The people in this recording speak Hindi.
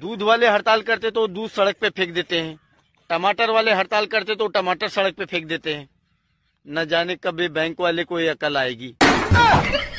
दूध वाले हड़ताल करते तो दूध सड़क पे फेंक देते हैं टमाटर वाले हड़ताल करते तो टमाटर सड़क पे फेंक देते हैं न जाने कभी बैंक वाले को ये अकल आएगी